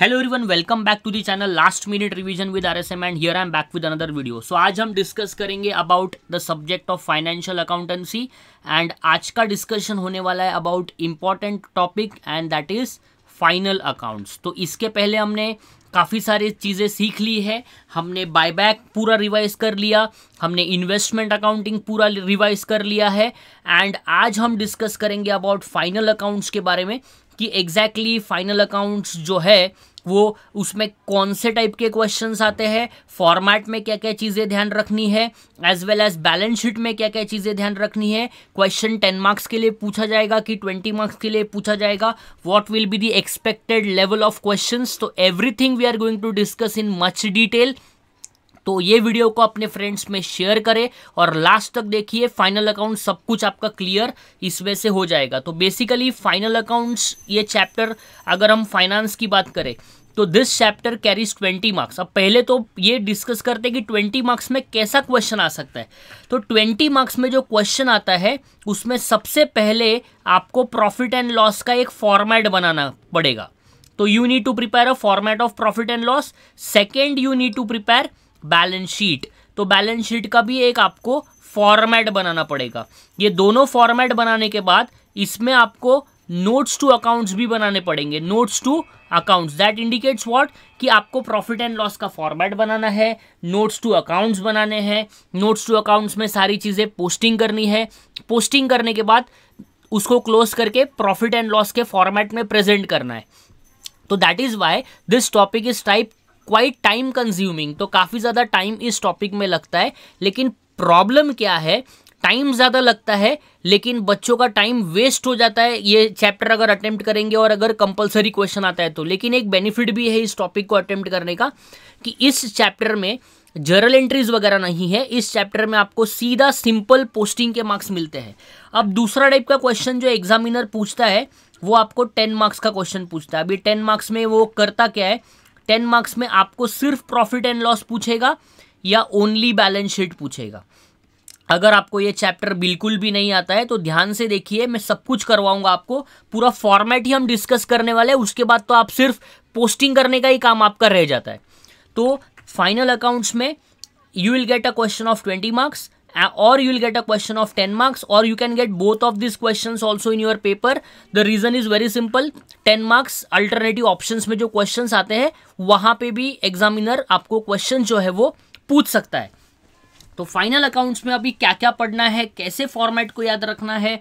hello everyone welcome back to the channel last minute revision with RSM and here I am back with another video so आज हम discuss करेंगे about the subject of financial accountancy and आज का discussion होने वाला है about important topic and that is final accounts तो इसके पहले हमने काफ़ी सारी चीज़ें सीख ली है हमने बायबैक पूरा रिवाइज कर लिया हमने इन्वेस्टमेंट अकाउंटिंग पूरा रिवाइज कर लिया है एंड आज हम डिस्कस करेंगे अबाउट फाइनल अकाउंट्स के बारे में कि एग्जैक्टली फाइनल अकाउंट्स जो है वो उसमें कौन से टाइप के क्वेश्चन आते हैं फॉर्मेट में क्या क्या चीज़ें ध्यान रखनी है as well as balance sheet में क्या क्या चीज़ें ध्यान रखनी है क्वेश्चन टेन मार्क्स के लिए पूछा जाएगा कि ट्वेंटी मार्क्स के लिए पूछा जाएगा what will be the expected level of question तो everything we are going to discuss in much detail तो ये वीडियो को अपने फ्रेंड्स में शेयर करें और लास्ट तक देखिए फाइनल अकाउंट सब कुछ आपका क्लियर इसमें से हो जाएगा तो बेसिकली फाइनल अकाउंट्स ये चैप्टर अगर हम फाइनेंस की बात करें तो this chapter carries twenty marks अब पहले तो ये डिस्कस करते हैं कि ट्वेंटी मार्क्स में कैसा क्वेश्चन आ सकता है तो ट्वेंटी मार्क्स में जो क्वेश्चन आता है उसमें सबसे पहले आपको प्रॉफिट एंड लॉस का एक फॉर्मेट बनाना पड़ेगा तो you need to prepare a format of profit and loss second you need to prepare balance sheet तो बैलेंस शीट का भी एक आपको फॉर्मेट बनाना पड़ेगा ये दोनों फॉर्मेट बनाने के बाद इसमें आपको नोट्स टू अकाउंट्स भी बनाने पड़ेंगे notes to accounts that indicates what कि आपको प्रॉफिट एंड लॉस का फॉर्मेट बनाना है नोट्स टू अकाउंट्स बनाने हैं नोट्स टू अकाउंट्स में सारी चीज़ें पोस्टिंग करनी है पोस्टिंग करने के बाद उसको क्लोज करके प्रॉफिट एंड लॉस के फॉर्मेट में प्रेजेंट करना है तो that is why this topic is type quite time consuming तो काफ़ी ज़्यादा टाइम इस टॉपिक में लगता है लेकिन प्रॉब्लम क्या है टाइम ज़्यादा लगता है लेकिन बच्चों का टाइम वेस्ट हो जाता है ये चैप्टर अगर अटेम्प्ट करेंगे और अगर कंपलसरी क्वेश्चन आता है तो लेकिन एक बेनिफिट भी है इस टॉपिक को अटेम्प्ट करने का कि इस चैप्टर में जर्नल एंट्रीज वगैरह नहीं है इस चैप्टर में आपको सीधा सिंपल पोस्टिंग के मार्क्स मिलते हैं अब दूसरा टाइप का क्वेश्चन जो एग्जामिनर पूछता है वो आपको टेन मार्क्स का क्वेश्चन पूछता है अभी टेन मार्क्स में वो करता क्या है टेन मार्क्स में आपको सिर्फ प्रॉफिट एंड लॉस पूछेगा या ओनली बैलेंस शीट पूछेगा अगर आपको ये चैप्टर बिल्कुल भी नहीं आता है तो ध्यान से देखिए मैं सब कुछ करवाऊंगा आपको पूरा फॉर्मेट ही हम डिस्कस करने वाले हैं उसके बाद तो आप सिर्फ पोस्टिंग करने का ही काम आपका रह जाता है तो फाइनल अकाउंट्स में you will get a question of twenty marks or you will get a question of 10 marks or you can get both of these questions also in your paper the reason is very simple 10 marks alternative options में जो questions आते हैं वहाँ पे भी examiner आपको question जो है वो पूछ सकता है तो final accounts में अभी क्या क्या पढ़ना है कैसे format को याद रखना है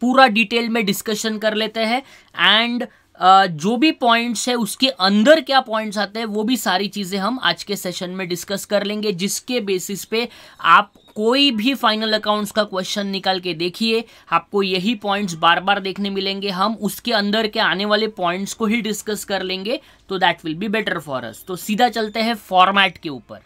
पूरा डिटेल में डिस्कशन कर लेते हैं एंड जो भी पॉइंट्स है उसके अंदर क्या पॉइंट्स आते हैं वो भी सारी चीज़ें हम आज के सेशन में डिस्कस कर लेंगे जिसके बेसिस पे आप कोई भी फाइनल अकाउंट्स का क्वेश्चन निकाल के देखिए आपको यही पॉइंट्स बार बार देखने मिलेंगे हम उसके अंदर के आने वाले पॉइंट्स को ही डिस्कस कर लेंगे तो that will be better for us तो सीधा चलते हैं फॉर्मैट के ऊपर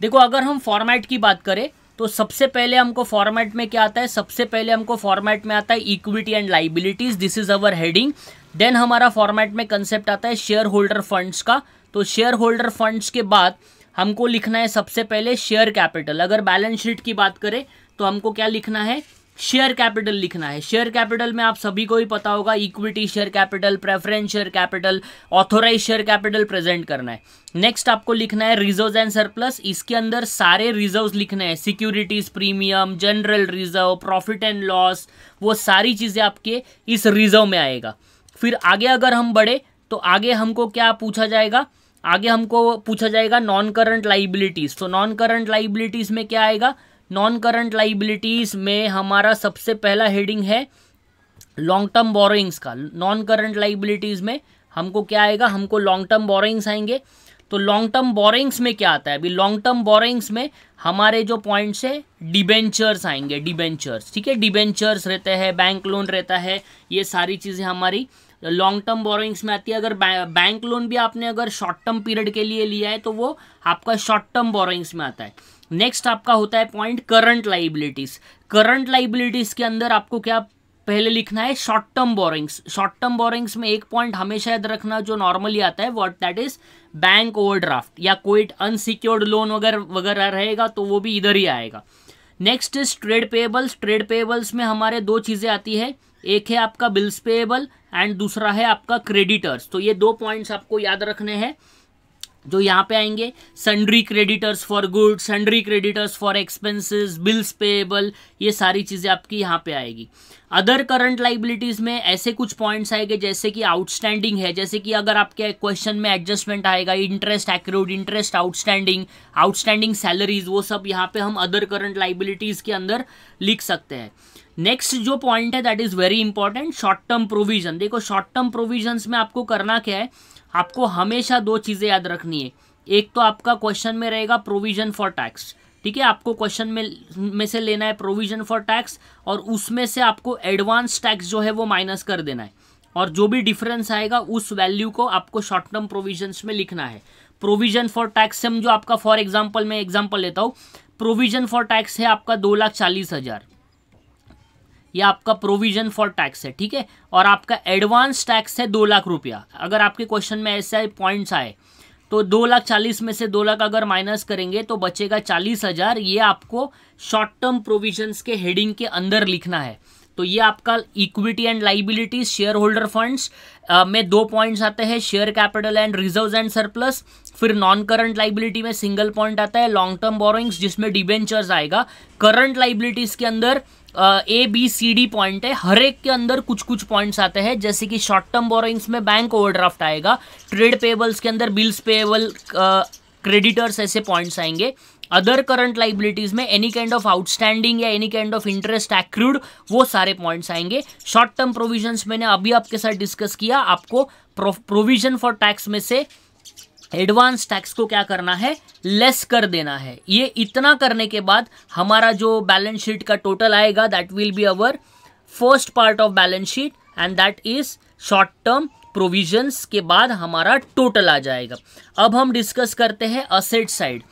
देखो अगर हम फॉर्मेट की बात करें तो सबसे पहले हमको फॉर्मेट में क्या आता है सबसे पहले हमको फॉर्मेट में आता है equity and liabilities this is our heading then हमारा फॉर्मेट में कंसेप्ट आता है शेयर होल्डर फंड्स का तो शेयर होल्डर फंड्स के बाद हमको लिखना है सबसे पहले शेयर कैपिटल अगर बैलेंस शीट की बात करें तो हमको क्या लिखना है शेयर कैपिटल लिखना है शेयर कैपिटल में आप सभी को ही पता होगा equity share capital preference share capital authorise share capital present करना है नेक्स्ट आपको लिखना है रिजर्व एंड सरप्लस इसके अंदर सारे रिजर्व लिखने हैं securities premium general reserve profit and loss वो सारी चीज़ें आपके इस रिजर्व में आएगा फिर आगे अगर हम बढ़े तो आगे हमको क्या पूछा जाएगा आगे हमको पूछा जाएगा नॉन करंट लाइबिलिटीज़ तो नॉन करंट लाइबिलिटीज़ में क्या आएगा नॉन करंट लाइबिलिटीज़ में हमारा सबसे पहला हेडिंग है लॉन्ग टर्म बोरोइंग्स का नॉन करंट लाइबिलिटीज़ में हमको क्या आएगा हमको लॉन्ग टर्म बोरोइंग्स आएंगे तो लॉन्ग टर्म बोरोइंग्स में क्या आता है अभी लॉन्ग टर्म बोरोइंग्स में हमारे जो पॉइंट्स है डिबेंचर्स आएंगे डिबेंचर्स ठीक है डिबेंचर्स रहते हैं बैंक लोन रहता है ये सारी चीज़ें हमारी लॉन्ग टर्म बोरोइंग्स में आती है अगर बैंक लोन भी आपने अगर शॉर्ट टर्म पीरियड के लिए लिया है तो वो आपका शॉर्ट टर्म बोरोइंग्स में आता है नेक्स्ट आपका होता है point current liabilities current liabilities के अंदर आपको क्या पहले लिखना है short term borrowings short term borrowings में एक पॉइंट हमेशा याद रखना जो नॉर्मली आता है what that is bank overdraft या कोई अनसिक्योर्ड लोन वगैरह वगैरह रहेगा तो वो भी इधर ही आएगा next is trade payables trade payables में हमारे दो चीज़ें आती है एक है आपका बिल्स पेएबल एंड दूसरा है आपका क्रेडिटर्स तो ये दो पॉइंट्स आपको याद रखने हैं जो यहाँ पे आएंगे sundry creditors for good sundry creditors for expenses bills payable ये सारी चीज़ें आपकी यहाँ पे आएगी अदर करंट लाइबिलिटीज़ में ऐसे कुछ पॉइंट्स आएंगे जैसे कि आउटस्टैंडिंग है जैसे कि अगर आपके क्वेश्चन में एडजस्टमेंट आएगा interest accrued interest outstanding outstanding salaries वो सब यहाँ पे हम अदर करंट लाइबिलिटीज़ के अंदर लिख सकते हैं नेक्स्ट जो पॉइंट है that is very important short term provision देखो शॉर्ट टर्म प्रोविजन में आपको करना क्या है आपको हमेशा दो चीज़ें याद रखनी है एक तो आपका क्वेश्चन में रहेगा प्रोविजन फॉर टैक्स ठीक है आपको क्वेश्चन में में से लेना है प्रोविजन फॉर टैक्स और उसमें से आपको एडवांस टैक्स जो है वो माइनस कर देना है और जो भी डिफरेंस आएगा उस वैल्यू को आपको शॉर्ट टर्म प्रोविजन में लिखना है प्रोविजन फॉर टैक्स से जो आपका फॉर एग्जाम्पल मैं एग्जाम्पल लेता हूँ प्रोविजन फॉर टैक्स है आपका दो लाख चालीस हज़ार ये आपका प्रोविजन फॉर टैक्स है ठीक है और आपका एडवांस टैक्स है दो लाख रुपया अगर आपके क्वेश्चन में ऐसे पॉइंट्स आए तो दो लाख चालीस में से दो लाख अगर माइनस करेंगे तो बचेगा चालीस हज़ार ये आपको शॉर्ट टर्म प्रोविजंस के हेडिंग के अंदर लिखना है तो ये आपका equity and liabilities share holder funds में दो पॉइंट्स आते हैं share capital and reserve and surplus फिर नॉन करंट लाइबिलिटी में सिंगल पॉइंट आता है लॉन्ग टर्म बोरोइंग्स जिसमें डिबेंचर्स आएगा करंट लाइबिलिटीज के अंदर A B C D point है हर एक के अंदर कुछ कुछ पॉइंट्स आते हैं जैसे कि शॉर्ट टर्म बोरोइंग्स में बैंक ओवरड्राफ्ट आएगा ट्रेड पेबल्स के अंदर बिल्स पेबल क्रेडिटर्स ऐसे पॉइंट्स आएंगे अदर करंट लाइबिलिटीज में एनी काइंड ऑफ आउटस्टैंडिंग या any kind of interest accrued वो सारे पॉइंट्स आएंगे शॉर्ट टर्म प्रोविजंस मैंने अभी आपके साथ डिस्कस किया आपको प्रोविजन फॉर टैक्स में से एडवांस टैक्स को क्या करना है लेस कर देना है ये इतना करने के बाद हमारा जो बैलेंस शीट का टोटल आएगा that will be our first part of balance sheet and that is short term provisions के बाद हमारा टोटल आ जाएगा अब हम डिस्कस करते हैं असेट साइड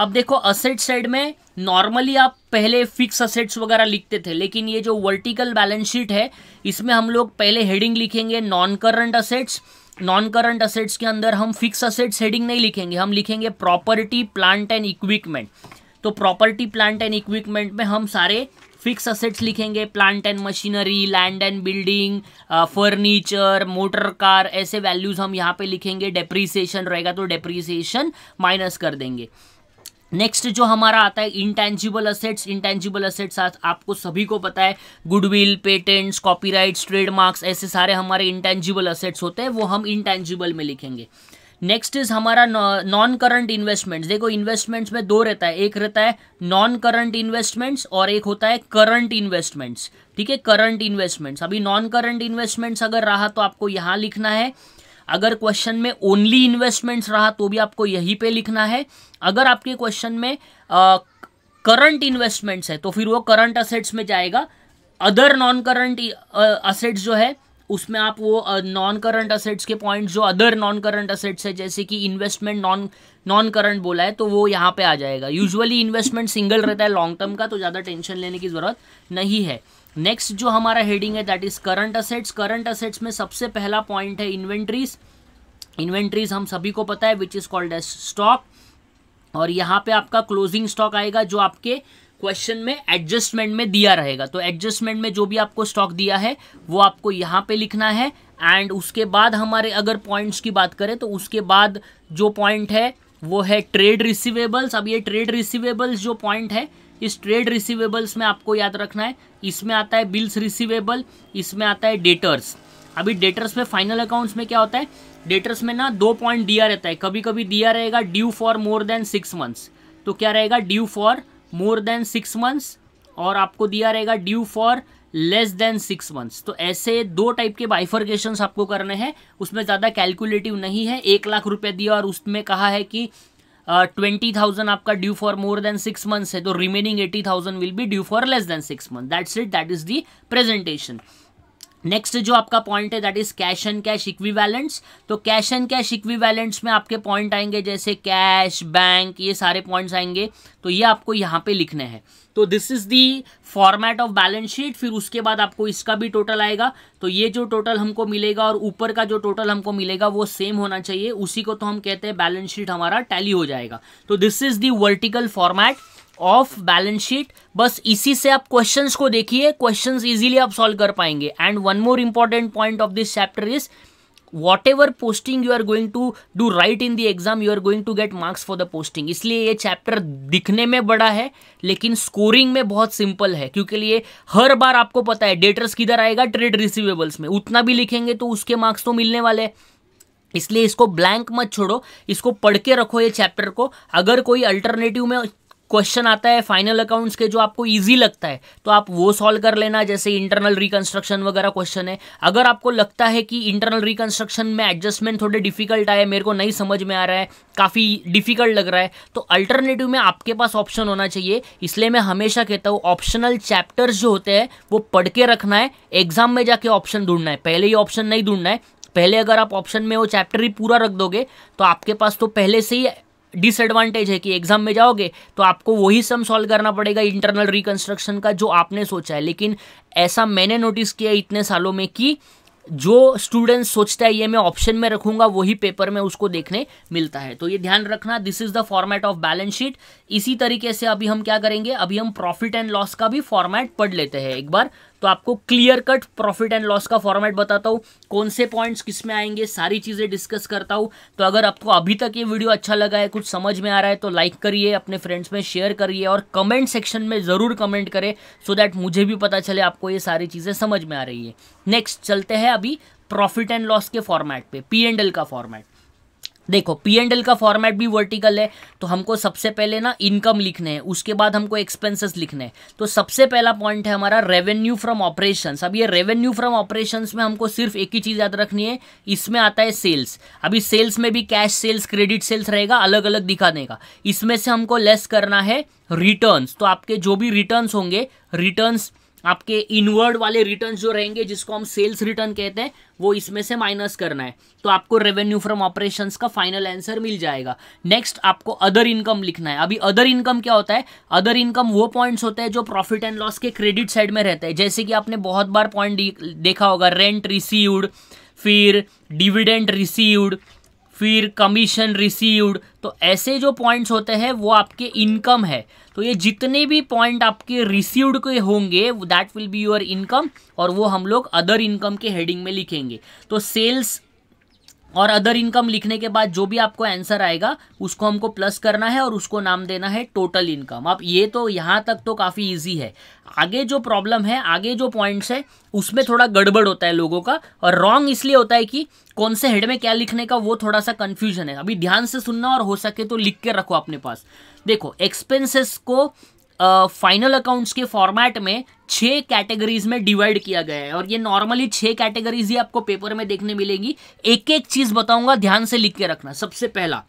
अब देखो असेट साइड में नॉर्मली आप पहले फिक्स असेट्स वगैरह लिखते थे लेकिन ये जो वर्टिकल बैलेंस शीट है इसमें हम लोग पहले हेडिंग लिखेंगे non current assets non current assets के अंदर हम फिक्स असेट्स हेडिंग नहीं लिखेंगे हम लिखेंगे प्रॉपर्टी प्लांट एंड इक्विपमेंट तो प्रॉपर्टी प्लांट एंड इक्विपमेंट में हम सारे फिक्स असेट्स लिखेंगे plant and machinery land and building furniture motor car ऐसे वैल्यूज़ हम यहाँ पे लिखेंगे डेप्रीसिएशन रहेगा तो डेप्रीसिएशन माइनस कर देंगे नेक्स्ट जो हमारा आता है इंटेंजिबल असेट्स इंटेंजिबल असेट्स आपको सभी को पता है गुडविल पेटेंट्स कॉपीराइट्स ट्रेडमार्क्स ऐसे सारे हमारे इंटेंजिबल असेट्स होते हैं वो हम इंटेंजिबल में लिखेंगे नेक्स्ट इज हमारा नॉन करंट इन्वेस्टमेंट्स देखो इन्वेस्टमेंट्स में दो रहता है एक रहता है नॉन करंट इन्वेस्टमेंट्स और एक होता है करंट इन्वेस्टमेंट्स ठीक है करंट इन्वेस्टमेंट्स अभी नॉन करंट इन्वेस्टमेंट्स अगर रहा तो आपको यहाँ लिखना है अगर क्वेश्चन में ओनली इन्वेस्टमेंट्स रहा तो भी आपको यही पे लिखना है अगर आपके क्वेश्चन में करंट इन्वेस्टमेंट्स है तो फिर वो करंट असेट्स में जाएगा अदर नॉन करंट असेट्स जो है उसमें आप वो नॉन करंट असेट्स के पॉइंट जो अदर नॉन करंट असेट्स है जैसे कि इन्वेस्टमेंट नॉन नॉन करंट बोला है तो वो यहाँ पे आ जाएगा यूजुअली इन्वेस्टमेंट सिंगल रहता है लॉन्ग टर्म का तो ज़्यादा टेंशन लेने की ज़रूरत नहीं है नेक्स्ट जो हमारा हेडिंग है that is current assets current assets में सबसे पहला पॉइंट है इन्वेंट्रीज इन्वेंट्रीज हम सभी को पता है which is called as stock और यहाँ पे आपका क्लोजिंग स्टॉक आएगा जो आपके क्वेश्चन में एडजस्टमेंट में दिया रहेगा तो एडजस्टमेंट में जो भी आपको स्टॉक दिया है वो आपको यहाँ पे लिखना है एंड उसके बाद हमारे अगर पॉइंट्स की बात करें तो उसके बाद जो पॉइंट है वो है ट्रेड रिसिवेबल्स अब ये ट्रेड रिसिवेबल्स जो पॉइंट है इस ट्रेड रिसीवेबल्स में आपको याद रखना है इसमें आता है बिल्स रिसीवेबल इसमें आता है डेटर्स अभी डेटर्स में फाइनल अकाउंट्स में क्या होता है डेटर्स में ना दो पॉइंट दिया रहता है कभी कभी दिया रहेगा due for more than six months तो क्या रहेगा due for more than six months और आपको दिया रहेगा due for less than six months तो ऐसे दो टाइप के बाइफर्गेशन आपको करने हैं उसमें ज़्यादा कैलकुलेटिव नहीं है एक लाख रुपये दिया और उसमें कहा है कि ट्वेंटी uh, थाउजेंड आपका due for more than six months है तो remaining eighty thousand will be due for less than six month that's it that is the presentation next जो आपका पॉइंट है that is cash and cash equivalents तो cash and cash equivalents में आपके point आएंगे जैसे कैश बैंक ये सारे पॉइंट्स आएंगे तो ये आपको यहाँ पे लिखने हैं तो this is the format of balance sheet फिर उसके बाद आपको इसका भी टोटल आएगा तो ये जो टोटल हमको मिलेगा और ऊपर का जो टोटल हमको मिलेगा वो सेम होना चाहिए उसी को तो हम कहते हैं बैलेंस शीट हमारा टैली हो जाएगा तो this is the vertical format of balance sheet बस इसी से आप क्वेश्चंस को देखिए क्वेश्चंस इजीली आप सॉल्व कर पाएंगे and one more important point of this chapter is whatever posting you are going to do right in the exam you are going to get marks for the posting इसलिए ये chapter दिखने में बड़ा है लेकिन scoring में बहुत simple है क्योंकि लिए हर बार आपको पता है डेटर्स किधर आएगा ट्रेड रिसीवेबल्स में उतना भी लिखेंगे तो उसके मार्क्स तो मिलने वाले हैं इसलिए इसको ब्लैंक मत छोड़ो इसको पढ़ के रखो ये चैप्टर को अगर कोई अल्टरनेटिव में क्वेश्चन आता है फाइनल अकाउंट्स के जो आपको इजी लगता है तो आप वो सॉल्व कर लेना जैसे इंटरनल रिकंस्ट्रक्शन वगैरह क्वेश्चन है अगर आपको लगता है कि इंटरनल रिकंस्ट्रक्शन में एडजस्टमेंट थोड़े डिफिकल्ट आए मेरे को नहीं समझ में आ रहा है काफ़ी डिफिकल्ट लग रहा है तो अल्टरनेटिव में आपके पास ऑप्शन होना चाहिए इसलिए मैं हमेशा कहता हूँ ऑप्शनल चैप्टर्स जो होते हैं वो पढ़ के रखना है एग्जाम में जाके ऑप्शन ढूंढना है पहले ही ऑप्शन नहीं ढूंढना है पहले अगर आप ऑप्शन में वो चैप्टर ही पूरा रख दोगे तो आपके पास तो पहले से ही डिसएडवांटेज है कि एग्जाम में जाओगे तो आपको वही सम सॉल्व करना पड़ेगा इंटरनल रिकंस्ट्रक्शन का जो आपने सोचा है लेकिन ऐसा मैंने नोटिस किया इतने सालों में कि जो स्टूडेंट सोचता है ये मैं ऑप्शन में रखूंगा वही पेपर में उसको देखने मिलता है तो ये ध्यान रखना this is the format of balance sheet इसी तरीके से अभी हम क्या करेंगे अभी हम प्रॉफिट एंड लॉस का भी फॉर्मेट पढ़ लेते हैं एक बार तो आपको clear cut profit and loss का फॉर्मेट बताता हूँ कौन से पॉइंट्स किस में आएंगे सारी चीज़ें डिस्कस करता हूँ तो अगर आपको अभी तक ये वीडियो अच्छा लगा है कुछ समझ में आ रहा है तो लाइक करिए अपने फ्रेंड्स में शेयर करिए और कमेंट सेक्शन में ज़रूर कमेंट करें सो दैट मुझे भी पता चले आपको ये सारी चीज़ें समझ में आ रही है नेक्स्ट चलते हैं अभी प्रॉफिट एंड लॉस के फॉर्मेट पे पी एंड एल का फॉर्मेट देखो पी एंड एल का फॉर्मेट भी वर्टिकल है तो हमको सबसे पहले ना इनकम लिखने हैं उसके बाद हमको एक्सपेंसेस लिखने हैं तो सबसे पहला पॉइंट है हमारा रेवेन्यू फ्रॉम ऑपरेशंस अब ये रेवेन्यू फ्रॉम ऑपरेशंस में हमको सिर्फ एक ही चीज़ याद रखनी है इसमें आता है सेल्स अभी सेल्स में भी कैश सेल्स क्रेडिट सेल्स रहेगा अलग अलग दिखाने का इसमें से हमको लेस करना है रिटर्न्स तो आपके जो भी रिटर्न्स होंगे रिटर्न्स आपके इनवर्ड वाले रिटर्न जो रहेंगे जिसको हम सेल्स रिटर्न कहते हैं वो इसमें से माइनस करना है तो आपको रेवेन्यू फ्रॉम ऑपरेशन का फाइनल आंसर मिल जाएगा नेक्स्ट आपको अदर इनकम लिखना है अभी अदर इनकम क्या होता है अदर इनकम वो पॉइंट्स होते हैं जो प्रॉफिट एंड लॉस के क्रेडिट साइड में रहते हैं जैसे कि आपने बहुत बार पॉइंट देखा होगा रेंट रिसीव्ड फिर डिविडेंड रिसीव्ड फिर कमीशन रिसीव्ड तो ऐसे जो पॉइंट्स होते हैं वो आपके इनकम है तो ये जितने भी पॉइंट आपके रिसीव्ड के होंगे that will be your income और वो हम लोग अदर इनकम के हेडिंग में लिखेंगे तो सेल्स और अदर इनकम लिखने के बाद जो भी आपको आंसर आएगा उसको हमको प्लस करना है और उसको नाम देना है टोटल इनकम आप ये तो यहाँ तक तो काफ़ी ईजी है आगे जो प्रॉब्लम है आगे जो पॉइंट्स है उसमें थोड़ा गड़बड़ होता है लोगों का और रॉन्ग इसलिए होता है कि कौन से हेड में क्या लिखने का वो थोड़ा सा कन्फ्यूजन है अभी ध्यान से सुनना और हो सके तो लिख के रखो अपने पास देखो एक्सपेंसेस को फाइनल uh, अकाउंट्स के फॉर्मेट में छह कैटेगरीज में डिवाइड किया गया है और ये नॉर्मली छह कैटेगरीज ही आपको पेपर में देखने मिलेगी एक एक चीज़ बताऊंगा ध्यान से लिख के रखना सबसे पहला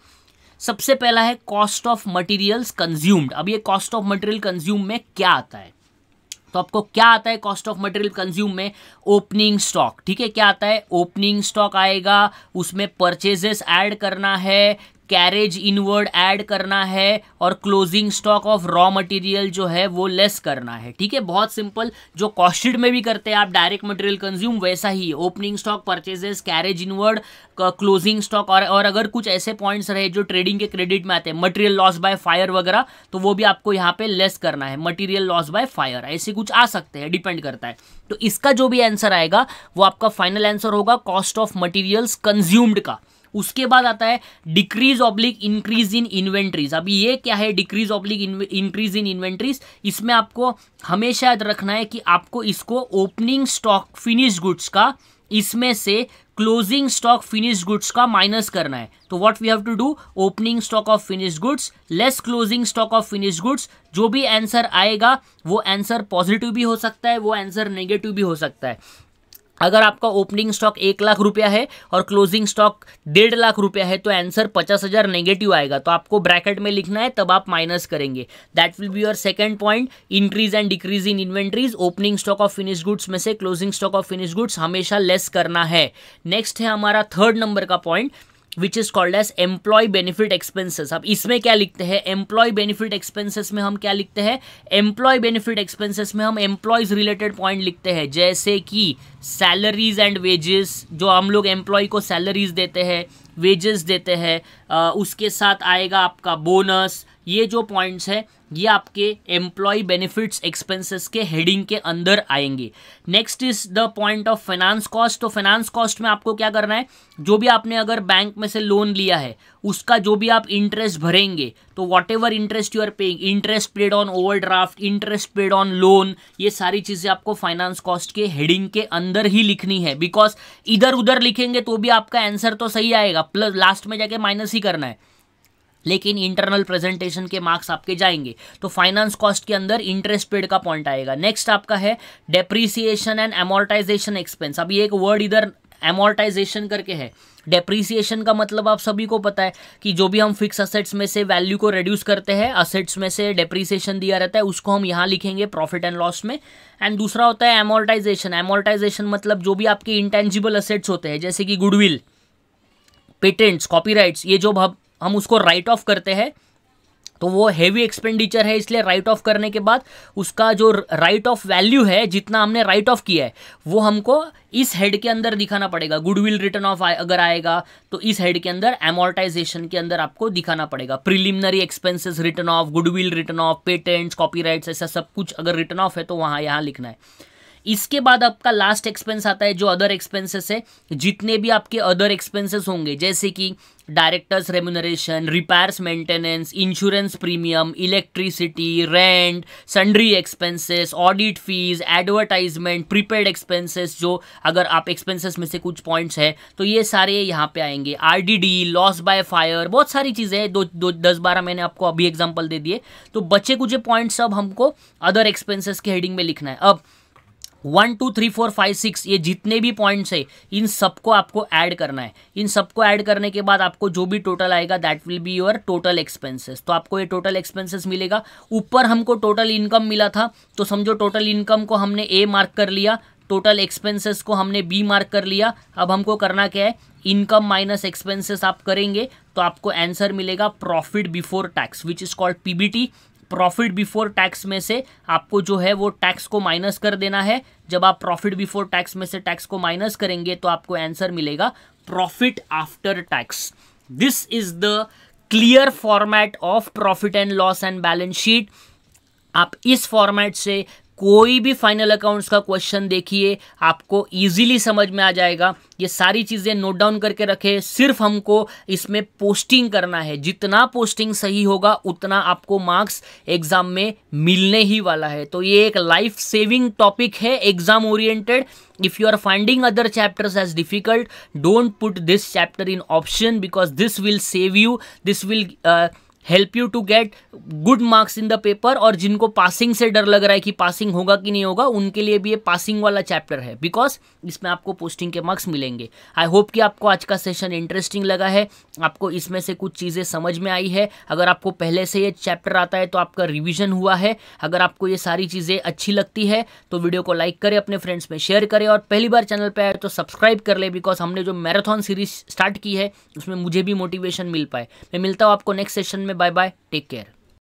सबसे पहला है कॉस्ट ऑफ मटेरियल्स कंज्यूम्ड अब ये कॉस्ट ऑफ मटेरियल कंज्यूम में क्या आता है तो आपको क्या आता है कॉस्ट ऑफ मटेरियल कंज्यूम में ओपनिंग स्टॉक ठीक है क्या आता है ओपनिंग स्टॉक आएगा उसमें परचेजेस ऐड करना है कैरेज इनवर्ड ऐड करना है और closing stock of raw material जो है वो लेस करना है ठीक है बहुत सिंपल जो कॉस्टेड में भी करते हैं आप डायरेक्ट मटेरियल कंज्यूम वैसा ही opening stock purchases carriage inward closing stock और और अगर कुछ ऐसे पॉइंट्स रहे जो ट्रेडिंग के क्रेडिट में आते हैं मटेरियल लॉस बाय फायर वगैरह तो वो भी आपको यहाँ पे लेस करना है मटेरियल लॉस बाय फायर ऐसे कुछ आ सकते हैं डिपेंड करता है तो इसका जो भी आंसर आएगा वो आपका फाइनल आंसर होगा कॉस्ट ऑफ मटीरियल्स कंज्यूम्ड का उसके बाद आता है decrease oblique increase in inventories अभी ये क्या है decrease oblique increase in inventories इसमें आपको हमेशा याद रखना है कि आपको इसको ओपनिंग स्टॉक फिनिश गुड्स का इसमें से क्लोजिंग स्टॉक फिनिश गुड्स का माइनस करना है तो what we have to do opening stock of finish goods less closing stock of finish goods जो भी आंसर आएगा वो आंसर पॉजिटिव भी हो सकता है वो आंसर नेगेटिव भी हो सकता है अगर आपका ओपनिंग स्टॉक एक लाख रुपया है और क्लोजिंग स्टॉक डेढ़ लाख रुपया है तो आंसर पचास हज़ार नेगेटिव आएगा तो आपको ब्रैकेट में लिखना है तब आप माइनस करेंगे that will be your second point increase and decrease in inventories opening stock of finish goods में से closing stock of finish goods हमेशा लेस करना है नेक्स्ट है हमारा थर्ड नंबर का point which is called as employ benefit expenses अब इसमें क्या लिखते हैं एम्प्लॉय बेनिफिट एक्सपेंसेस में हम क्या लिखते हैं एम्प्लॉय बेनिफिट एक्सपेंसेस में हम एम्प्लॉयज रिलेटेड पॉइंट लिखते हैं जैसे कि सैलरीज एंड वेजेस जो हम लोग एम्प्लॉय को सैलरीज देते हैं वेजेस देते हैं उसके साथ आएगा आपका बोनस ये जो पॉइंट्स है ये आपके एम्प्लॉय बेनिफिट्स एक्सपेंसेस के हेडिंग के अंदर आएंगे next is the point of finance cost तो फाइनेंस कॉस्ट में आपको क्या करना है जो भी आपने अगर बैंक में से लोन लिया है उसका जो भी आप इंटरेस्ट भरेंगे तो whatever interest you are paying interest paid on draft interest paid on loan ये सारी चीज़ें आपको फाइनेंस कॉस्ट के हेडिंग के अंदर ही लिखनी है बिकॉज इधर उधर लिखेंगे तो भी आपका आंसर तो सही आएगा प्लस लास्ट में जाके माइनस ही करना है लेकिन इंटरनल प्रेजेंटेशन के मार्क्स आपके जाएंगे तो फाइनेंस कॉस्ट के अंदर इंटरेस्ट पेड का पॉइंट आएगा नेक्स्ट आपका है डेप्रिसिएशन एंड एमोर्टाइजेशन एक्सपेंस अभी एक वर्ड इधर एमोर्टाइजेशन करके है डेप्रिसिएशन का मतलब आप सभी को पता है कि जो भी हम फिक्स असेट्स में से वैल्यू को रिड्यूस करते हैं असेट्स में से डेप्रिसिएशन दिया रहता है उसको हम यहाँ लिखेंगे प्रॉफिट एंड लॉस में एंड दूसरा होता है एमोर्टाइजेशन एमोर्टाइजेशन मतलब जो भी आपके इंटेंजिबल असेट्स होते हैं जैसे कि गुडविल पेटेंट्स कॉपीराइट्स ये जो हम उसको राइट ऑफ करते हैं तो वो हैवी एक्सपेंडिचर है इसलिए राइट ऑफ करने के बाद उसका जो राइट ऑफ वैल्यू है जितना हमने राइट ऑफ किया है वो हमको इस हेड के अंदर दिखाना पड़ेगा गुडविल रिटर्न ऑफ अगर आएगा तो इस हेड के अंदर एमोर्टाइजेशन के अंदर आपको दिखाना पड़ेगा preliminary expenses return of goodwill return of patents copyrights ऐसा सब कुछ अगर रिटर्न ऑफ है तो वहाँ यहाँ लिखना है इसके बाद आपका लास्ट एक्सपेंस आता है जो अदर एक्सपेंसेस है जितने भी आपके अदर एक्सपेंसेस होंगे जैसे कि directors remuneration repairs maintenance insurance premium electricity rent sundry expenses audit fees advertisement prepaid expenses जो अगर आप एक्सपेंसेस में से कुछ पॉइंट्स है तो ये सारे यहाँ पे आएंगे आर लॉस बाय फायर बहुत सारी चीज़ें दो दो दस बारह मैंने आपको अभी एग्जाम्पल दे दिए तो बचे कुछ पॉइंट्स अब हमको अदर एक्सपेंसेस के हेडिंग में लिखना है अब one two three four five six ये जितने भी पॉइंट्स है इन सबको आपको ऐड करना है इन सबको ऐड करने के बाद आपको जो भी टोटल आएगा that will be your total expenses तो आपको ये टोटल एक्सपेंसेस मिलेगा ऊपर हमको टोटल इनकम मिला था तो समझो टोटल इनकम को हमने ए मार्क कर लिया टोटल एक्सपेंसेस को हमने बी मार्क कर लिया अब हमको करना क्या है इनकम माइनस एक्सपेंसेस आप करेंगे तो आपको आंसर मिलेगा profit before tax which is called PBT profit before tax में से आपको जो है वो टैक्स को माइनस कर देना है जब आप प्रॉफिट बिफोर टैक्स में से टैक्स को माइनस करेंगे तो आपको आंसर मिलेगा profit after tax this is the clear format of profit and loss and balance sheet आप इस फॉर्मेट से कोई भी फाइनल अकाउंट्स का क्वेश्चन देखिए आपको इजीली समझ में आ जाएगा ये सारी चीज़ें नोट डाउन करके रखें सिर्फ हमको इसमें पोस्टिंग करना है जितना पोस्टिंग सही होगा उतना आपको मार्क्स एग्ज़ाम में मिलने ही वाला है तो ये एक लाइफ सेविंग टॉपिक है exam oriented if you are finding other chapters as difficult don't put this chapter in option because this will save you this will uh, help you to get good marks in the paper और जिनको passing से डर लग रहा है कि passing होगा कि नहीं होगा उनके लिए भी ये पासिंग वाला चैप्टर है बिकॉज इसमें आपको पोस्टिंग के मार्क्स मिलेंगे आई होप कि आपको आज का सेशन इंटरेस्टिंग लगा है आपको इसमें से कुछ चीज़ें समझ में आई है अगर आपको पहले से ये चैप्टर आता है तो आपका रिविजन हुआ है अगर आपको ये सारी चीज़ें अच्छी लगती है तो वीडियो को लाइक करें अपने फ्रेंड्स में शेयर करें और पहली बार चैनल पर आए तो सब्सक्राइब कर ले बिकॉज हमने जो मैराथन सीरीज स्टार्ट की है उसमें मुझे भी मोटिवेशन मिल पाए मैं मिलता हूँ आपको नेक्स्ट सेशन में बाय बाय टेक केयर